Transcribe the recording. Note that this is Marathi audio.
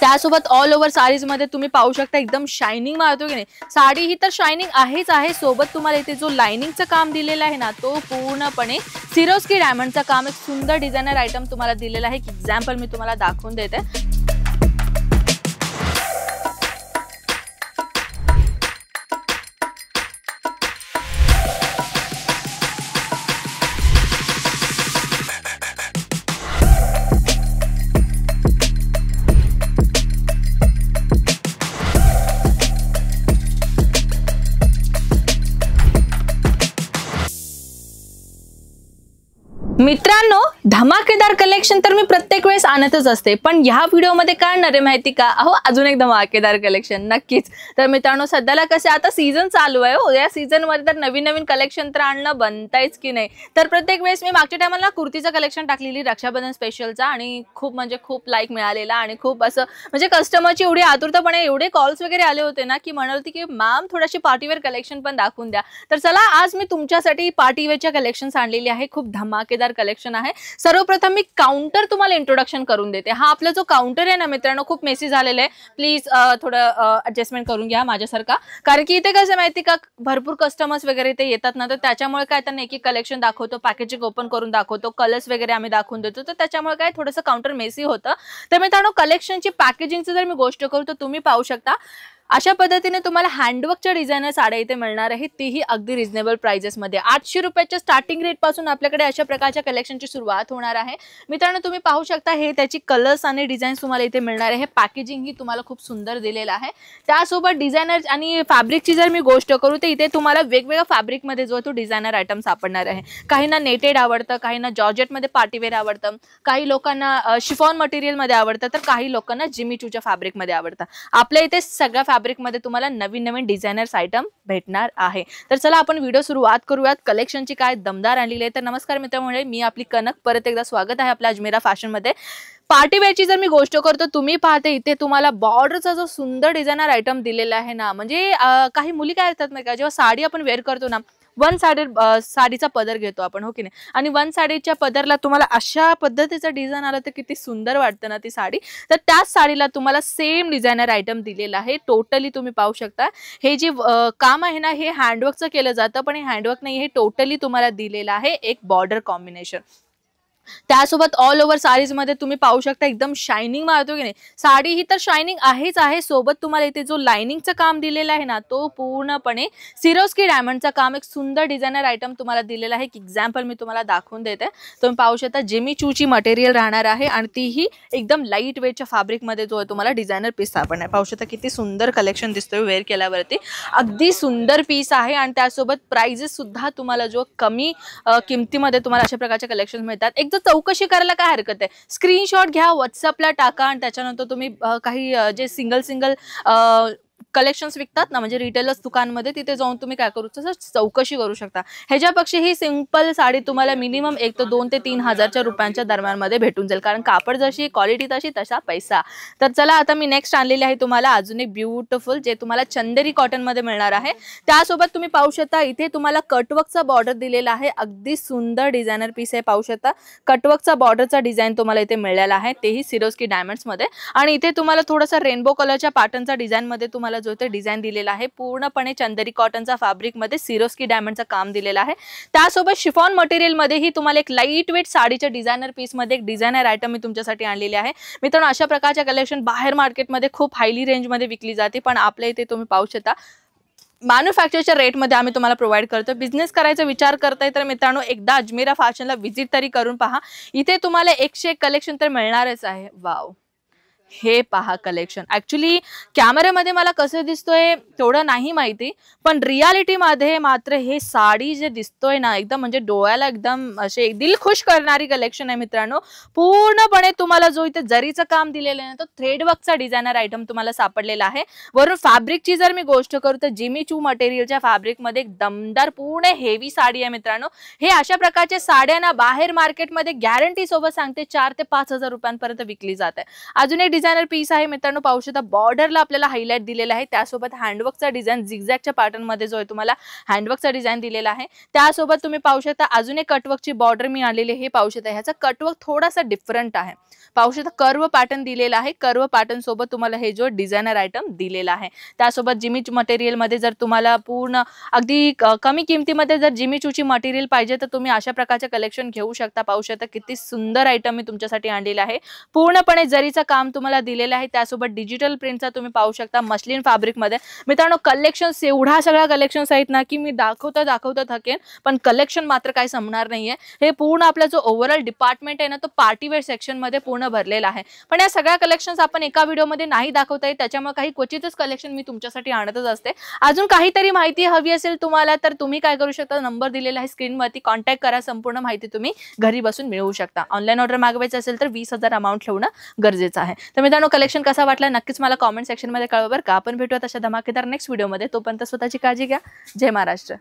त्यासोबत ऑल ओव्हर साडीज मध्ये तुम्ही पाहू शकता एकदम शायनिंग मारतो की नाही साडी ही तर शायनिंग आहेच आहे सोबत तुम्हाला इथे जो लाइनिंगचं काम दिलेलं आहे ना तो पूर्णपणे सिरोस्की डायमंडचं काम एक सुंदर डिझायनर आयटम तुम्हाला दिलेला आहे एक एक्झाम्पल मी तुम्हाला दाखवून देते मित्रांनो धमाकेदार कलेक्शन तर मी प्रत्येक वेळेस आणतच असते पण ह्या व्हिडिओमध्ये काय आणणार आहे माहिती का अहो अजून एक धमाकेदार कलेक्शन नक्कीच तर मित्रांनो सध्याला कसे आता सीझन चालू आहे हो या सीझनमध्ये तर नवीन नवीन कलेक्शन तर आणणं बनतायच की नाही तर प्रत्येक वेळेस मी मागच्या टायमाला कुर्तीचं कलेक्शन टाकलेली रक्षाबंधन स्पेशलचा आणि खूप म्हणजे खूप लाईक मिळालेला आणि खूप असं म्हणजे कस्टमरची एवढी आतुरतापणे एवढे कॉल्स वगैरे आले होते ना की म्हणाल होती की मॅम थोडीशी पार्टीवेअर कलेक्शन पण दाखवून द्या तर चला आज मी तुमच्यासाठी पार्टीवेअरच्या कलेक्शन आणलेली आहे खूप धमाकेदार शानदार कलेक्शन आहे सर्वप्रथम मी काउंटर तुम्हाला इंट्रोडक्शन करून देते हा आपला जो काउंटर आहे ना मित्रांनो खूप मेसी झालेला आहे प्लीज थोडं ऍडजस्टमेंट करून घ्या माझ्यासारखा कारण की इथे कसं माहिती का भरपूर कस्टमर्स वगैरे इथे येतात ना तर त्याच्यामुळे काय त्यांना एक कलेक्शन दाखवतो पॅकेजिंग ओपन करून दाखवतो कलर्स वगैरे आम्ही दाखवून देतो तर त्याच्यामुळे काय थोडंसं काउंटर मेसी होतं तर मित्रांनो कलेक्शनची पॅकेजिंगचं जर मी गोष्ट करू तर तुम्ही पाहू शकता अशा पद्धतीने तुम्हाला हँडवर्कच्या डिझायनर साड्या इथे मिळणार आहेत तीही अगदी रिझनेबल प्राइजेसमध्ये आठशे रुपयाच्या स्टार्टिंग रेट पासून आपल्याकडे अशा प्रकारच्या कलेक्शनची सुरुवात होणार आहे मित्रांनो तुम्ही पाहू शकता हे त्याची कलर्स आणि डिझाईन्स तुम्हाला इथे मिळणार आहे पॅकेजिंग ही तुम्हाला खूप सुंदर दिलेलं आहे त्यासोबत डिझायनर आणि फॅब्रिकची जर मी गोष्ट करू तर इथे तुम्हाला वेगवेगळ्या फॅब्रिकमध्ये जो तो डिझायनर आयटम सापडणार आहे काहींना नेटेड आवडतं काहींना जॉर्जेटमध्ये पार्टीवेअर आवडतं काही लोकांना शिफॉन मटेरियलमध्ये आवडतं तर काही लोकांना जिमी टूच्या फॅब्रिकमध्ये आवडतं आपल्या इथे सगळ्या फॅब्रिकमध्ये तुम्हाला नवीन नवीन डिझायनर्स आयटम भेटणार आहे तर चला आपण व्हिडिओ सुरुवात करूयात कलेक्शनची काय दमदार आणलेली आहे तर नमस्कार मित्रमंडळी मी आपली कनक परत एकदा स्वागत आहे आपल्या अजमेरा फॅशनमध्ये पार्टीवेअरची जर मी गोष्ट करतो तुम्ही पाहते इथे तुम्हाला बॉर्डरचा जो सुंदर डिझायनर आयटम दिलेला आहे ना म्हणजे काही मुली काय असतात नाही का जेव्हा साडी आपण वेअर करतो ना वन साडी साडीचा पदर घेतो आपण हो की नाही आणि वन साडीच्या पदरला तुम्हाला अशा पद्धतीचा डिझाईन आला तर किती सुंदर वाटतं ना ती साडी तर त्याच साडीला तुम्हाला सेम डिझायनर आयटम दिलेला आहे टोटली तुम्ही पाहू शकता हे जे काम आहे ना हे हँडवर्कचं केलं जातं पण हे हँडवर्क नाही हे टोटली तुम्हाला दिलेलं आहे एक बॉर्डर कॉम्बिनेशन त्यासोबत ऑल ओव्हर मध्ये तुम्ही पाहू शकता एकदम शायनिंग मारतो की नाही साडी ही तर शायनिंग आहेच आहे सोबत तुम्हाला इथे जो लाइनिंगचं काम दिलेलं आहे ना तो पूर्णपणे सिरोस्की डायमंडचं काम एक सुंदर डिझायनर आयटम तुम्हाला दिलेला आहे एक एक्झाम्पल मी तुम्हाला दाखवून देते तुम्ही पाहू शकता जेमी चूची मटेरियल राहणार आहे आणि तीही एकदम लाईट वेटच्या फॅब्रिकमध्ये जो आहे तुम्हाला डिझायनर पीस सापडणार पाहू शकता किती सुंदर कलेक्शन दिसतोय वेअर केल्यावरती अगदी सुंदर पीस आहे आणि त्यासोबत प्राइजेस सुद्धा तुम्हाला जो कमी किमतीमध्ये तुम्हाला अशा प्रकारचे कलेक्शन मिळतात एक तो चौकशी करायला काय हरकत आहे स्क्रीनशॉट घ्या व्हॉट्सअपला टाका आणि त्याच्यानंतर तुम्ही काही जे सिंगल सिंगल कलेक्शन्स विकतात ना म्हणजे रिटेलर्स दुकानमध्ये तिथे जाऊन तुम्ही काय करू तसं चौकशी करू शकता ह्याच्यापेक्षा ही सिंपल साडी तुम्हाला मिनिमम एक तर दोन ते तीन हजारच्या रुपयांच्या दरम्यानमध्ये भेटून जाईल कारण कापड जशी क्वालिटी तशी तसा पैसा तर चला आता मी नेक्स्ट आणलेली आहे तुम्हाला अजून एक ब्युटिफुल जे तुम्हाला चंदेरी कॉटनमध्ये मिळणार आहे त्यासोबत तुम्ही पाहू शकता इथे तुम्हाला कटवर्कचा बॉर्डर दिलेला आहे अगदी सुंदर डिझायनर पीस आहे पाहू शकता कटवर्कचा बॉर्डरचा डिझाईन तुम्हाला इथे मिळालेला आहे तेही सिरोस्की डायमंड्समध्ये आणि इथे तुम्हाला थोडासा रेनबो कलरच्या पॅटर्नचा डिझाईनमध्ये तुम्हाला जो ते डिझाईन दिलेला आहे पूर्णपणे चंदरी कॉटनचा फॅब्रिकमध्ये सिरोस्की डायमंडचं काम दिलेलं आहे त्यासोबत शिफॉन ही तुम्हाला एक लाईट वेट साडीच्या डिझायनर मध्ये एक डिझायनर आयटम मी तुमच्यासाठी आणलेली आहे मित्रांनो अशा प्रकारच्या कलेक्शन बाहेर मार्केटमध्ये खूप हायली रेंजमध्ये विकली जाते पण आपल्या इथे तुम्ही पाहू शकता मॅन्युफॅक्चरच्या रेटमध्ये आम्ही तुम्हाला प्रोव्हाइड करतो बिझनेस करायचा विचार करताय तर मित्रांनो एकदा अजमेरा फॅशनला व्हिजिट तरी करून पहा इथे तुम्हाला एकशे एक कलेक्शन तर मिळणारच आहे वाव हे पहा कलेक्शन ऍक्च्युली कॅमेऱ्यामध्ये मला कसं दिसतोय तेवढं नाही माहिती पण रियालिटीमध्ये मात्र हे साडी जे दिसतोय ना एकदम म्हणजे डोळ्याला एकदम असे दिल खुश करणारी कलेक्शन आहे मित्रांनो पूर्णपणे तुम्हाला जो इथे जरीचं काम दिलेलं आहे ना तो थ्रेड वर्कचा डिझायनर आयटम तुम्हाला सापडलेला आहे वरून फॅब्रिकची जर मी गोष्ट करू तर जिमी चू मटेरियलच्या फॅब्रिकमध्ये एक दमदार पूर्ण हेवी साडी आहे मित्रांनो हे अशा प्रकारच्या साड्या ना बाहेर मार्केटमध्ये गॅरंटी सोबत सांगते चार ते पाच हजार रुपयांपर्यंत विकली जाते अजून एक डिझायनर पीस आहे मित्रांनो पाहू शकता बॉर्डरला आपल्याला हायलाइट दिलेला आहे त्यासोबत हँडवर्कचा डिझाईन झिगझॅगच्या पॅटर्नमध्ये जो आहे तुम्हाला हँडवर्कचा डिझाईन दिलेला आहे त्यासोबत तुम्ही पाहू शकता अजून एक कटवर्कची बॉर्डर आणलेली हे पाहू शकता ह्याचा कटवर्क थोडासा डिफरंट आहे पाहू शकता कर्व पॅटर्न दिलेला आहे कर्व पॅटर्न सोबत तुम्हाला हे जो डिझायनर आयटम दिलेला आहे त्यासोबत जिमीच मटेरियलमध्ये जर तुम्हाला पूर्ण अगदी कमी किमतीमध्ये जर जिमिचूची मटेरियल पाहिजे तर तुम्ही अशा प्रकारचे कलेक्शन घेऊ शकता पाहू शकता किती सुंदर आयटम मी तुमच्यासाठी आणलेला आहे पूर्णपणे जरीचं काम तुम्हाला तुम्हाला दिलेला आहे त्यासोबत डिजिटल प्रिंटचा तुम्ही पाहू शकता मशलिन फॅब्रिकमध्ये मित्रांनो कलेक्शन एवढा सगळ्या कलेक्शन आहेत ना की मी दाखवता दाखवता थकेन पण कलेक्शन मात्र काही संपणार नाहीये हे पूर्ण आपला जो ओव्हरऑल डिपार्टमेंट आहे ना तो पार्टीवेअर सेक्शनमध्ये पूर्ण भरलेला आहे पण या सगळ्या कलेक्शन्स आपण एका व्हिडिओमध्ये नाही दाखवता येत त्याच्यामुळे काही क्वचितच कलेक्शन मी तुमच्यासाठी आणतच असते अजून काहीतरी माहिती हवी असेल तुम्हाला तर तुम्ही काय करू शकता नंबर दिलेला आहे स्क्रीनवरती कॉन्टॅक्ट करा संपूर्ण माहिती तुम्ही घरी बसून मिळवू शकता ऑनलाईन ऑर्डर मागवायचं असेल तर वीस हजार अमाऊंट ठेवणं गरजेचं आहे तर मित्रांनो कलेक्शन कसा वाटला नक्कीच मला कॉमेंट सेक्शनमध्ये कळवा बरं का आपण भेटूयात अशा धमाकेदार नेक्स्ट व्हिडिओमध्ये तोपर्यंत स्वतःची काळजी घ्या जय महाराष्ट्र